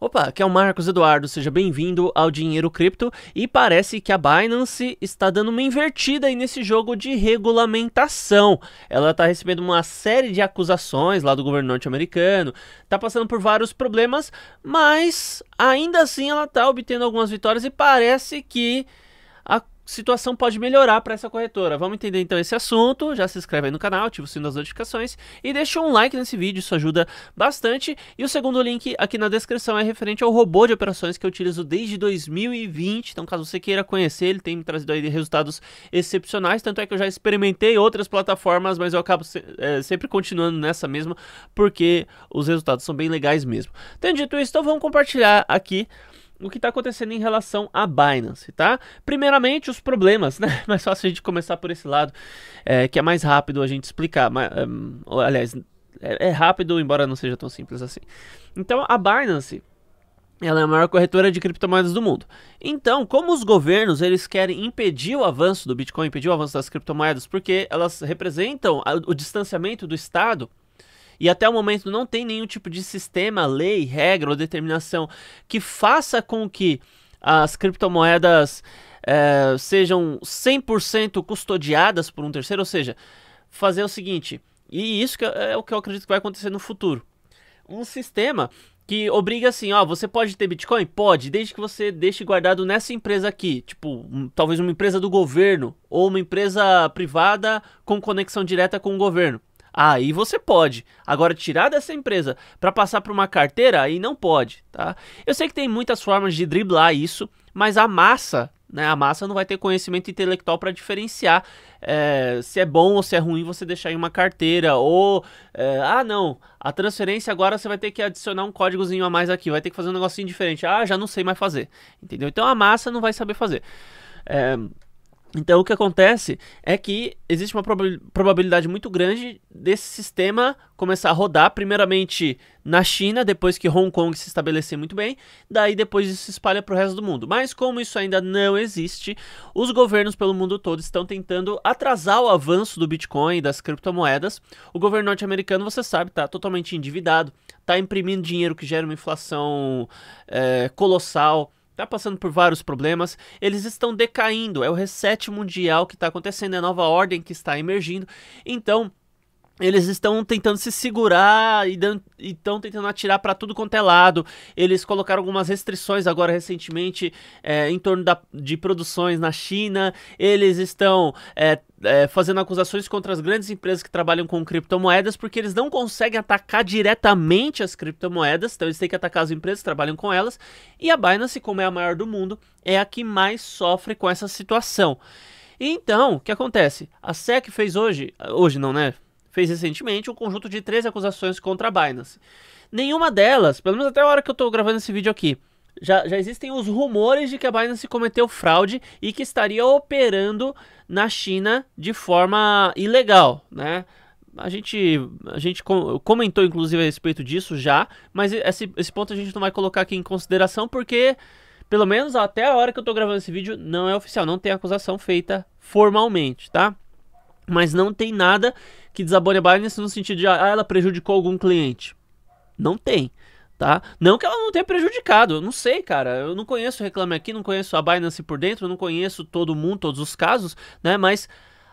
Opa, aqui é o Marcos Eduardo, seja bem-vindo ao Dinheiro Cripto e parece que a Binance está dando uma invertida aí nesse jogo de regulamentação. Ela está recebendo uma série de acusações lá do governo norte-americano, está passando por vários problemas, mas ainda assim ela está obtendo algumas vitórias e parece que situação pode melhorar para essa corretora. Vamos entender então esse assunto. Já se inscreve aí no canal, ativa o sino das notificações e deixa um like nesse vídeo, isso ajuda bastante. E o segundo link aqui na descrição é referente ao robô de operações que eu utilizo desde 2020. Então, caso você queira conhecer, ele tem me trazido aí resultados excepcionais. Tanto é que eu já experimentei outras plataformas, mas eu acabo se, é, sempre continuando nessa mesma, porque os resultados são bem legais mesmo. Tendo dito isso, então vamos compartilhar aqui o que está acontecendo em relação à Binance, tá? Primeiramente, os problemas, né? Mais fácil a gente começar por esse lado, é, que é mais rápido a gente explicar. Mas, um, aliás, é, é rápido, embora não seja tão simples assim. Então, a Binance ela é a maior corretora de criptomoedas do mundo. Então, como os governos eles querem impedir o avanço do Bitcoin, impedir o avanço das criptomoedas, porque elas representam o distanciamento do Estado e até o momento não tem nenhum tipo de sistema, lei, regra ou determinação que faça com que as criptomoedas é, sejam 100% custodiadas por um terceiro, ou seja, fazer o seguinte, e isso é o que eu acredito que vai acontecer no futuro. Um sistema que obriga assim, ó, você pode ter Bitcoin? Pode, desde que você deixe guardado nessa empresa aqui, tipo, um, talvez uma empresa do governo ou uma empresa privada com conexão direta com o governo. Aí você pode. Agora, tirar dessa empresa para passar para uma carteira, aí não pode, tá? Eu sei que tem muitas formas de driblar isso, mas a massa, né? A massa não vai ter conhecimento intelectual para diferenciar é, se é bom ou se é ruim você deixar em uma carteira. Ou, é, ah, não, a transferência agora você vai ter que adicionar um códigozinho a mais aqui, vai ter que fazer um negocinho diferente. Ah, já não sei mais fazer, entendeu? Então a massa não vai saber fazer. É então o que acontece é que existe uma probabilidade muito grande desse sistema começar a rodar, primeiramente na China, depois que Hong Kong se estabelecer muito bem, daí depois isso se espalha para o resto do mundo. Mas como isso ainda não existe, os governos pelo mundo todo estão tentando atrasar o avanço do Bitcoin e das criptomoedas. O governo norte-americano, você sabe, está totalmente endividado, está imprimindo dinheiro que gera uma inflação é, colossal tá passando por vários problemas, eles estão decaindo, é o reset mundial que está acontecendo, é a nova ordem que está emergindo. Então, eles estão tentando se segurar e estão tentando atirar para tudo quanto é lado. Eles colocaram algumas restrições agora recentemente é, em torno da, de produções na China. Eles estão é, é, fazendo acusações contra as grandes empresas que trabalham com criptomoedas porque eles não conseguem atacar diretamente as criptomoedas. Então eles têm que atacar as empresas que trabalham com elas. E a Binance, como é a maior do mundo, é a que mais sofre com essa situação. Então, o que acontece? A SEC fez hoje, hoje não, né? fez recentemente um conjunto de três acusações contra a Binance. Nenhuma delas, pelo menos até a hora que eu estou gravando esse vídeo aqui, já, já existem os rumores de que a Binance cometeu fraude e que estaria operando na China de forma ilegal, né? A gente, a gente comentou, inclusive, a respeito disso já, mas esse, esse ponto a gente não vai colocar aqui em consideração porque, pelo menos até a hora que eu estou gravando esse vídeo, não é oficial, não tem acusação feita formalmente, tá? Mas não tem nada que desabone a Binance no sentido de ah, ela prejudicou algum cliente. Não tem. Tá? Não que ela não tenha prejudicado, eu não sei, cara. Eu não conheço o Reclame Aqui, não conheço a Binance por dentro, não conheço todo mundo, todos os casos, né? Mas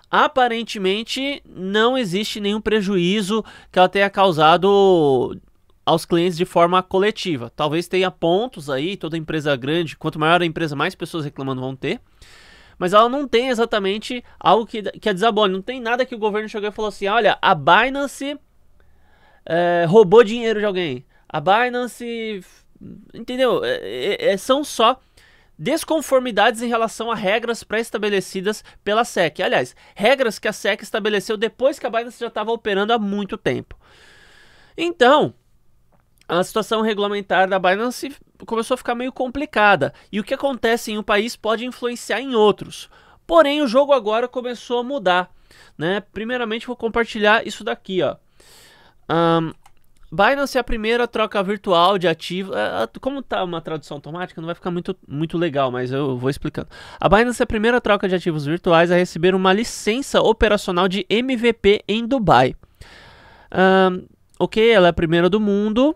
aparentemente não existe nenhum prejuízo que ela tenha causado aos clientes de forma coletiva. Talvez tenha pontos aí, toda empresa grande, quanto maior a empresa, mais pessoas reclamando vão ter mas ela não tem exatamente algo que, que a desabone. Não tem nada que o governo chegou e falou assim: olha, a Binance é, roubou dinheiro de alguém. A Binance. Entendeu? É, é, é são só desconformidades em relação a regras pré-estabelecidas pela SEC. Aliás, regras que a SEC estabeleceu depois que a Binance já estava operando há muito tempo. Então, a situação regulamentar da Binance começou a ficar meio complicada e o que acontece em um país pode influenciar em outros. Porém, o jogo agora começou a mudar. Né? Primeiramente, vou compartilhar isso daqui. Ó. Um, Binance é a primeira troca virtual de ativos. É, é, como está uma tradução automática, não vai ficar muito, muito legal, mas eu vou explicando. A Binance é a primeira troca de ativos virtuais a receber uma licença operacional de MVP em Dubai. Um, ok, ela é a primeira do mundo.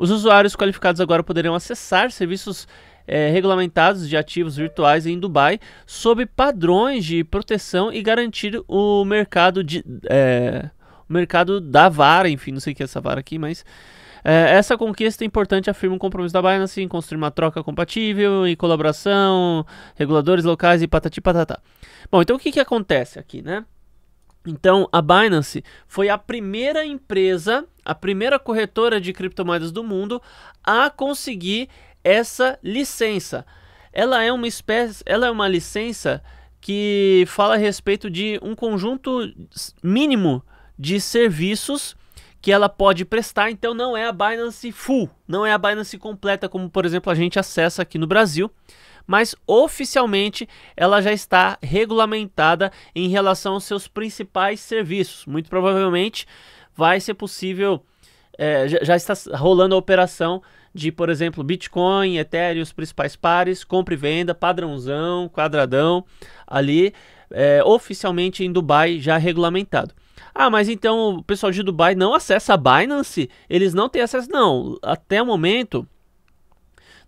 Os usuários qualificados agora poderão acessar serviços é, regulamentados de ativos virtuais em Dubai sob padrões de proteção e garantir o mercado de é, o mercado da vara, enfim, não sei o que é essa vara aqui, mas é, essa conquista é importante afirma o um compromisso da Binance em construir uma troca compatível e colaboração, reguladores locais e patati patatá. Bom, então o que, que acontece aqui, né? Então, a Binance foi a primeira empresa, a primeira corretora de criptomoedas do mundo a conseguir essa licença. Ela é uma espécie, ela é uma licença que fala a respeito de um conjunto mínimo de serviços que ela pode prestar, então não é a Binance full, não é a Binance completa, como por exemplo a gente acessa aqui no Brasil, mas oficialmente ela já está regulamentada em relação aos seus principais serviços. Muito provavelmente vai ser possível, é, já, está rolando a operação de, por exemplo, Bitcoin, Ethereum, os principais pares, compra e venda, padrãozão, quadradão, ali, é, oficialmente em Dubai já regulamentado. Ah, mas então o pessoal de Dubai não acessa a Binance? Eles não têm acesso? Não, até o momento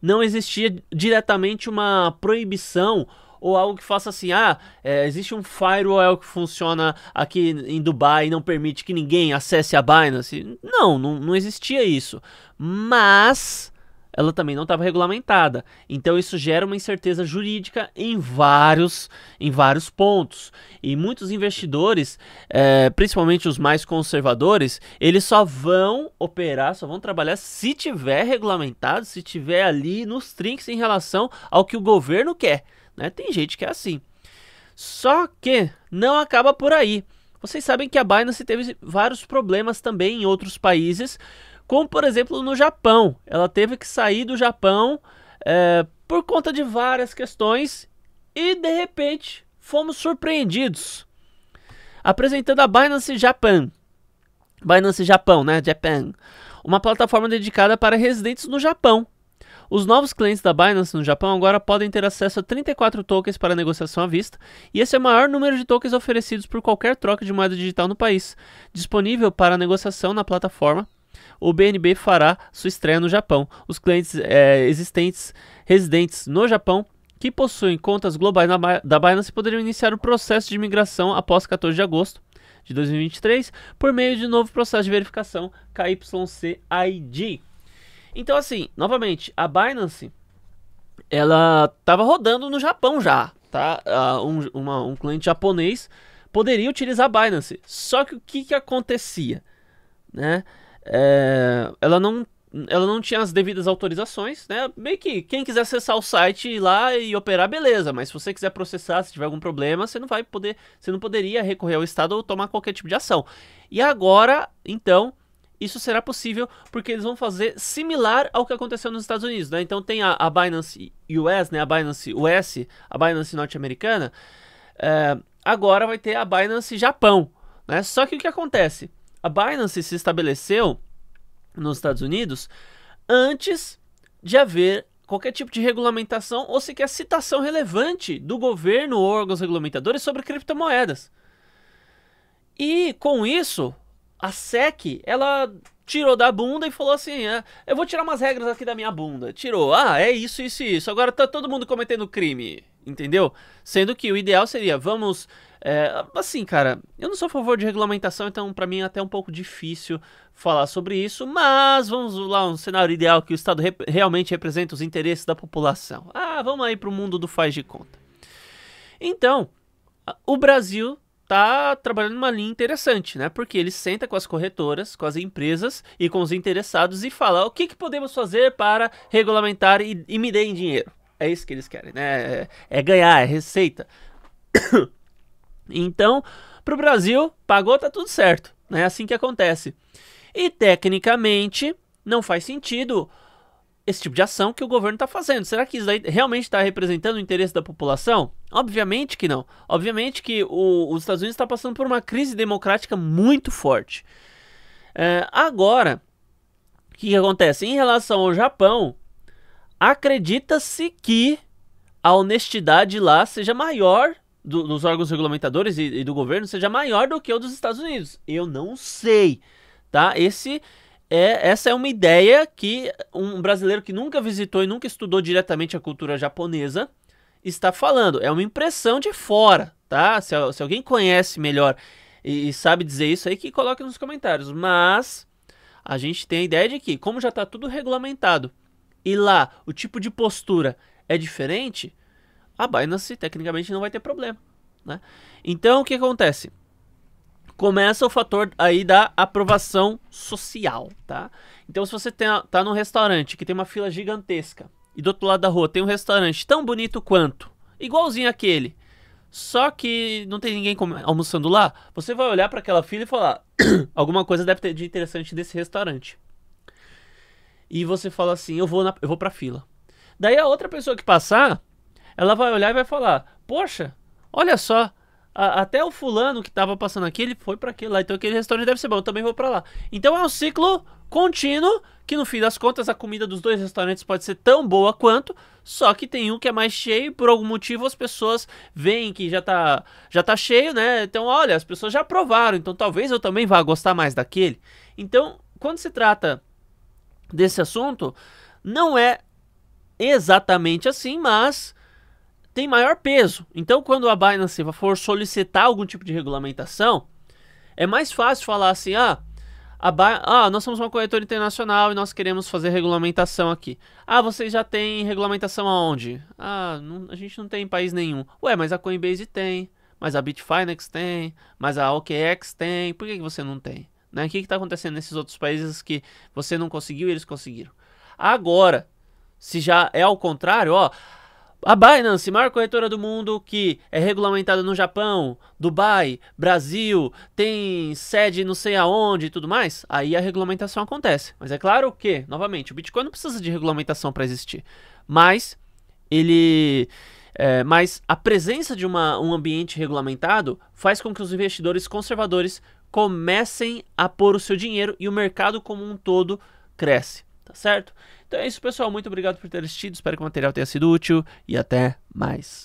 não existia diretamente uma proibição ou algo que faça assim, ah, é, existe um firewall que funciona aqui em Dubai e não permite que ninguém acesse a Binance. Não, não, não existia isso. Mas ela também não estava regulamentada. Então isso gera uma incerteza jurídica em vários, em vários pontos. E muitos investidores, é, principalmente os mais conservadores, eles só vão operar, só vão trabalhar se tiver regulamentado, se tiver ali nos trinques em relação ao que o governo quer. Né? Tem gente que é assim. Só que não acaba por aí. Vocês sabem que a Binance teve vários problemas também em outros países como, por exemplo, no Japão. Ela teve que sair do Japão é, por conta de várias questões e, de repente, fomos surpreendidos. Apresentando a Binance Japan. Binance Japão, né? Japan. Uma plataforma dedicada para residentes no Japão. Os novos clientes da Binance no Japão agora podem ter acesso a 34 tokens para negociação à vista, e esse é o maior número de tokens oferecidos por qualquer troca de moeda digital no país, disponível para negociação na plataforma o BNB fará sua estreia no Japão. Os clientes é, existentes residentes no Japão que possuem contas globais na, da Binance poderiam iniciar o processo de migração após 14 de agosto de 2023 por meio de novo processo de verificação KYCID. Então assim, novamente, a Binance ela estava rodando no Japão já, tá? Uh, um, uma, um cliente japonês poderia utilizar a Binance. Só que o que, que acontecia, né? é, ela não ela não tinha as devidas autorizações, né? Meio que quem quiser acessar o site ir lá e operar, beleza. Mas se você quiser processar, se tiver algum problema, você não vai poder, você não poderia recorrer ao Estado ou tomar qualquer tipo de ação. E agora, então, isso será possível porque eles vão fazer similar ao que aconteceu nos Estados Unidos, né? Então tem a, a Binance US, né? A Binance US, a Binance norte-americana. É, agora vai ter a Binance Japão, né? Só que o que acontece? A Binance se estabeleceu nos Estados Unidos antes de haver qualquer tipo de regulamentação ou sequer citação relevante do governo ou órgãos regulamentadores sobre criptomoedas. E com isso, a SEC, ela tirou da bunda e falou assim: é, eu vou tirar umas regras aqui da minha bunda. Tirou, ah, é isso, isso e isso. Agora tá todo mundo cometendo crime, entendeu? Sendo que o ideal seria: vamos é, assim, cara, eu não sou a favor de regulamentação, então para mim é até um pouco difícil falar sobre isso, mas vamos lá, um cenário ideal que o Estado rep realmente representa os interesses da população. Ah, vamos aí pro mundo do faz de conta. Então, o Brasil tá trabalhando uma linha interessante, né? Porque ele senta com as corretoras, com as empresas e com os interessados e fala o que, que podemos fazer para regulamentar e, e me deem dinheiro. É isso que eles querem, né? É, é ganhar, é receita. Então, para o Brasil, pagou, tá tudo certo. Né? É assim que acontece. E tecnicamente, não faz sentido esse tipo de ação que o governo está fazendo. Será que isso realmente está representando o interesse da população? Obviamente que não. Obviamente que o, os Estados Unidos está passando por uma crise democrática muito forte. É, agora, o que, que acontece? Em relação ao Japão, acredita-se que a honestidade lá seja maior do, dos órgãos regulamentadores e, e do governo seja maior do que o dos Estados Unidos. Eu não sei, tá? Esse é, essa é uma ideia que um brasileiro que nunca visitou e nunca estudou diretamente a cultura japonesa está falando. É uma impressão de fora, tá? Se, se alguém conhece melhor e, e, sabe dizer isso aí, que coloque nos comentários. Mas a gente tem a ideia de que, como já está tudo regulamentado e lá o tipo de postura é diferente, a Binance tecnicamente não vai ter problema. Né? Então o que acontece? Começa o fator aí da aprovação social, tá? Então se você está tá num restaurante que tem uma fila gigantesca e do outro lado da rua tem um restaurante tão bonito quanto, igualzinho aquele, só que não tem ninguém almoçando lá, você vai olhar para aquela fila e falar: alguma coisa deve ter de interessante desse restaurante. E você fala assim: eu vou, na, eu vou fila. Daí a outra pessoa que passar ela vai olhar e vai falar: Poxa, olha só, a, até o fulano que estava passando aqui, ele foi para aquele lá, então aquele restaurante deve ser bom, eu também vou para lá. Então é um ciclo contínuo que no fim das contas a comida dos dois restaurantes pode ser tão boa quanto, só que tem um que é mais cheio, por algum motivo as pessoas veem que já tá, já tá cheio, né? Então, olha, as pessoas já provaram, então talvez eu também vá gostar mais daquele. Então, quando se trata desse assunto, não é exatamente assim, mas tem maior peso. Então, quando a Binance for solicitar algum tipo de regulamentação, é mais fácil falar assim: ah, ah, nós somos uma corretora internacional e nós queremos fazer regulamentação aqui. Ah, vocês já têm regulamentação aonde? Ah, não, a gente não tem em país nenhum. Ué, mas a Coinbase tem, mas a Bitfinex tem, mas a OKEx tem. Por que, que você não tem? Né? O que está acontecendo nesses outros países que você não conseguiu e eles conseguiram? Agora, se já é ao contrário, ó. A Binance, maior corretora do mundo que é regulamentada no Japão, Dubai, Brasil, tem sede não sei aonde e tudo mais, aí a regulamentação acontece. Mas é claro que, novamente, o Bitcoin não precisa de regulamentação para existir. Mas ele. É, mas a presença de uma, um ambiente regulamentado faz com que os investidores conservadores comecem a pôr o seu dinheiro e o mercado como um todo cresce, tá certo? Então é isso, pessoal. Muito obrigado por ter assistido. Espero que o material tenha sido útil e até mais.